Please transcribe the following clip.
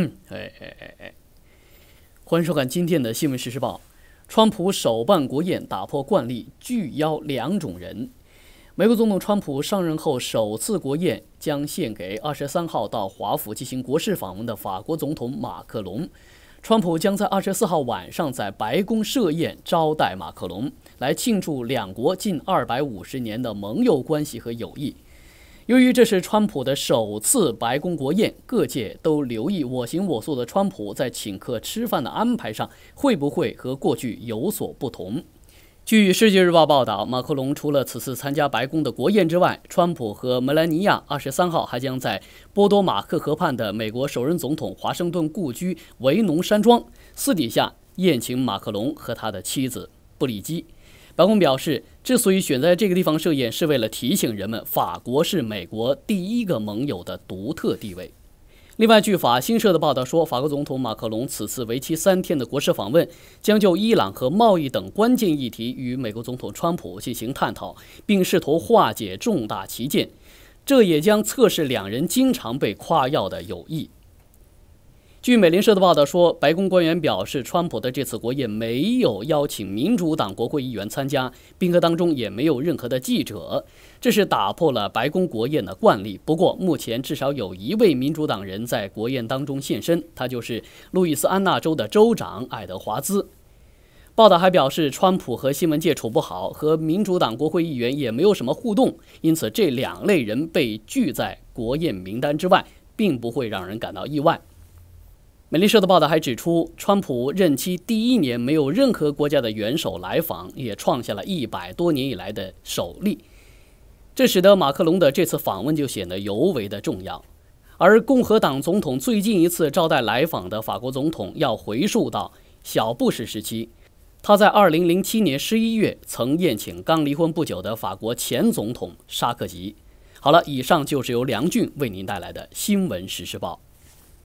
嗯，哎哎哎哎，欢迎收看今天的新闻实时报。川普首办国宴打破惯例，拒邀两种人。美国总统川普上任后首次国宴将献给二十三号到华府进行国事访问的法国总统马克龙。川普将在二十四号晚上在白宫设宴招待马克龙，来庆祝两国近二百五十年的盟友关系和友谊。由于这是川普的首次白宫国宴，各界都留意我行我素的川普在请客吃饭的安排上会不会和过去有所不同？据《世界日报》报道，马克龙除了此次参加白宫的国宴之外，川普和梅兰妮亚二十三号还将在波多马克河畔的美国首任总统华盛顿故居维农山庄私底下宴请马克龙和他的妻子布里基。白宫表示，之所以选在这个地方设宴，是为了提醒人们，法国是美国第一个盟友的独特地位。另外，据法新社的报道说，法国总统马克龙此次为期三天的国事访问，将就伊朗和贸易等关键议题与美国总统川普进行探讨，并试图化解重大旗舰。这也将测试两人经常被夸耀的友谊。据美联社的报道说，白宫官员表示，川普的这次国宴没有邀请民主党国会议员参加，宾客当中也没有任何的记者，这是打破了白宫国宴的惯例。不过，目前至少有一位民主党人在国宴当中现身，他就是路易斯安那州的州长爱德华兹。报道还表示，川普和新闻界处不好，和民主党国会议员也没有什么互动，因此这两类人被拒在国宴名单之外，并不会让人感到意外。美丽社的报道还指出，川普任期第一年没有任何国家的元首来访，也创下了一百多年以来的首例。这使得马克龙的这次访问就显得尤为的重要。而共和党总统最近一次招待来访的法国总统，要回溯到小布什时期。他在2007年11月曾宴请刚离婚不久的法国前总统沙克吉。好了，以上就是由梁俊为您带来的新闻实事报。